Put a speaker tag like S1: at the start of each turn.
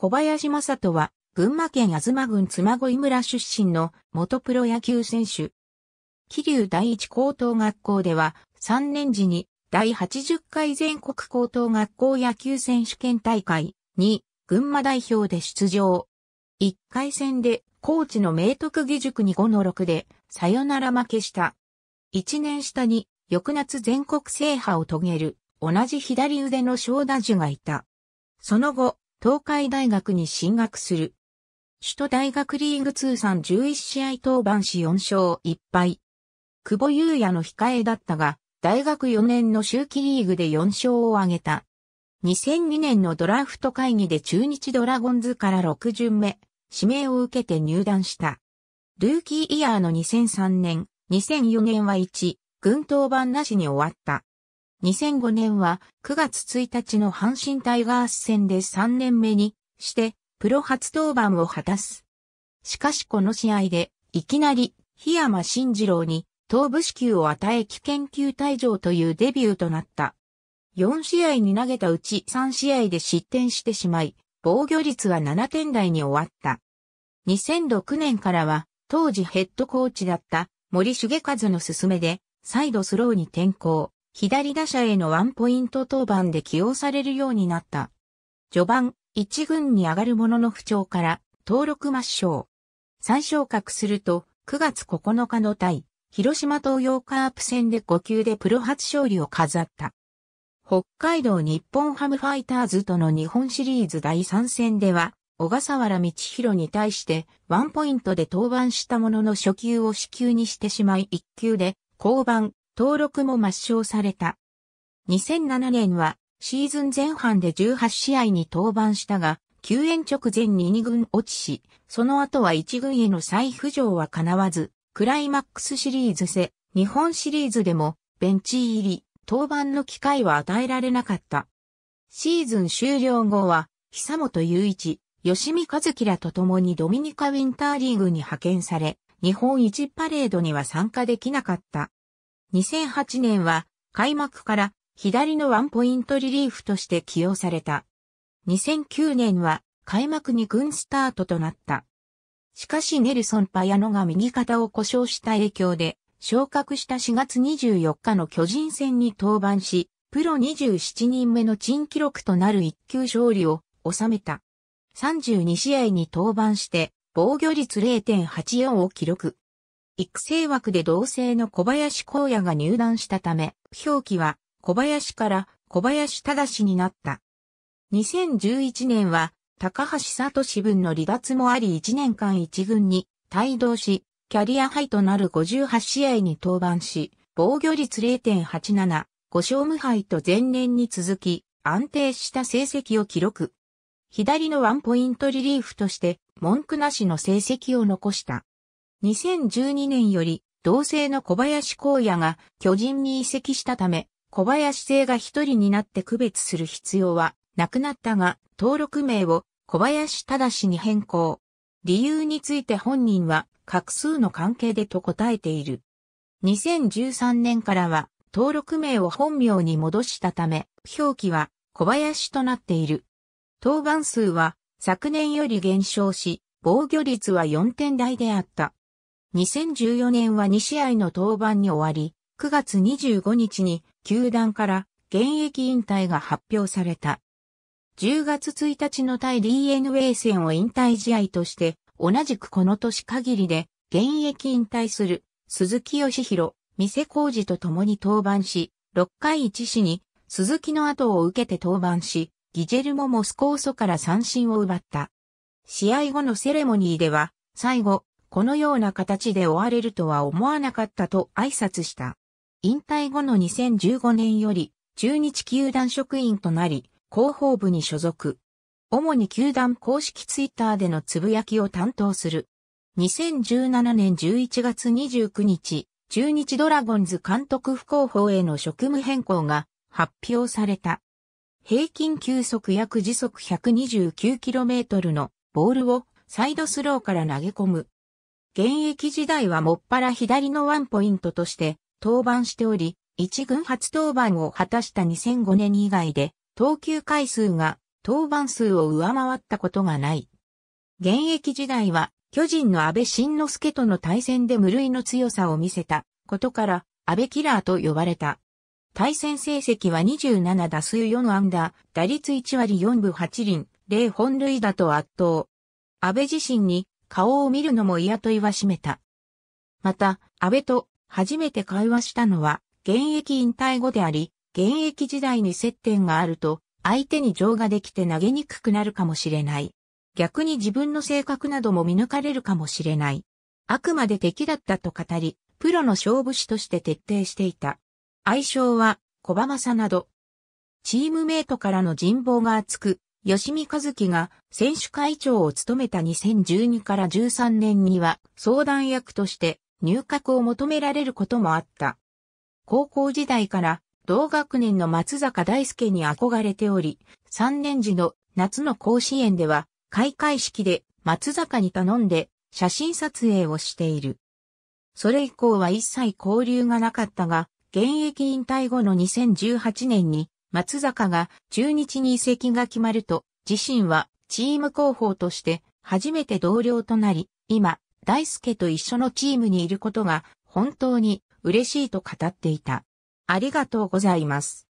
S1: 小林正人は、群馬県東郡妻子井村出身の元プロ野球選手。桐生第一高等学校では、3年時に第80回全国高等学校野球選手権大会に群馬代表で出場。1回戦で高知の明徳義塾に5の6でさよなら負けした。1年下に翌夏全国制覇を遂げる同じ左腕の小打樹がいた。その後、東海大学に進学する。首都大学リーグ通算11試合登板し4勝1敗。久保優也の控えだったが、大学4年の秋季リーグで4勝を挙げた。2002年のドラフト会議で中日ドラゴンズから6巡目、指名を受けて入団した。ルーキーイヤーの2003年、2004年は1、軍登板なしに終わった。2005年は9月1日の阪神タイガース戦で3年目にしてプロ初登板を果たす。しかしこの試合でいきなり檜山慎二郎に頭部支給を与え危険球退場というデビューとなった。4試合に投げたうち3試合で失点してしまい、防御率は7点台に終わった。2006年からは当時ヘッドコーチだった森重和の勧めで、再度スローに転向。左打者へのワンポイント登板で起用されるようになった。序盤、一軍に上がるものの不調から、登録抹消。再昇格すると、9月9日の対、広島東洋カープ戦で5球でプロ初勝利を飾った。北海道日本ハムファイターズとの日本シリーズ第3戦では、小笠原道博に対してワンポイントで登板したものの初球を死球にしてしまい1球で降板、登録も抹消された。2007年はシーズン前半で18試合に登板したが、救援直前に2軍落ちし、その後は1軍への再浮上は叶わず、クライマックスシリーズせ、日本シリーズでも、ベンチ入り、登板の機会は与えられなかった。シーズン終了後は、久本雄一、吉見和樹らと共にドミニカウィンターリーグに派遣され、日本一パレードには参加できなかった。2008年は開幕から左のワンポイントリリーフとして起用された。2009年は開幕に軍スタートとなった。しかしネルソン・パヤノが右肩を故障した影響で昇格した4月24日の巨人戦に登板し、プロ27人目の珍記録となる一級勝利を収めた。32試合に登板して防御率0.84を記録。育成枠で同性の小林光也が入団したため、表記は小林から小林正になった。2011年は高橋聡分の離脱もあり1年間1軍に帯同し、キャリアハイとなる58試合に登板し、防御率0.87、5勝無敗と前年に続き、安定した成績を記録。左のワンポイントリリーフとして、文句なしの成績を残した。2012年より同姓の小林光也が巨人に移籍したため、小林姓が一人になって区別する必要はなくなったが、登録名を小林正に変更。理由について本人は、画数の関係でと答えている。2013年からは、登録名を本名に戻したため、表記は小林となっている。登板数は昨年より減少し、防御率は4点台であった。2014年は2試合の登板に終わり、9月25日に球団から現役引退が発表された。10月1日の対 DNA 戦を引退試合として、同じくこの年限りで現役引退する鈴木義弘、店工事と共に登板し、6回1死に鈴木の後を受けて登板し、ギジェルモ・モスコーソから三振を奪った。試合後のセレモニーでは、最後、このような形で終われるとは思わなかったと挨拶した。引退後の2015年より、中日球団職員となり、広報部に所属。主に球団公式ツイッターでのつぶやきを担当する。2017年11月29日、中日ドラゴンズ監督不広報への職務変更が発表された。平均球速約時速 129km のボールをサイドスローから投げ込む現役時代はもっぱら左のワンポイントとして登板しており、一軍初登板を果たした2005年以外で、投球回数が登板数を上回ったことがない。現役時代は巨人の安倍晋之助との対戦で無類の強さを見せたことから安倍キラーと呼ばれた。対戦成績は27打数4安打、打率1割4分8厘、0本塁打と圧倒。安倍自身に顔を見るのも嫌と言わしめた。また、安倍と初めて会話したのは、現役引退後であり、現役時代に接点があると、相手に情ができて投げにくくなるかもしれない。逆に自分の性格なども見抜かれるかもしれない。あくまで敵だったと語り、プロの勝負師として徹底していた。愛称は、小馬正など。チームメイトからの人望が厚く、吉見和樹が選手会長を務めた2012から13年には相談役として入閣を求められることもあった。高校時代から同学年の松坂大輔に憧れており、3年時の夏の甲子園では開会式で松坂に頼んで写真撮影をしている。それ以降は一切交流がなかったが、現役引退後の2018年に松坂が中日に移籍が決まると、自身はチーム広報として初めて同僚となり、今、大輔と一緒のチームにいることが本当に嬉しいと語っていた。ありがとうございます。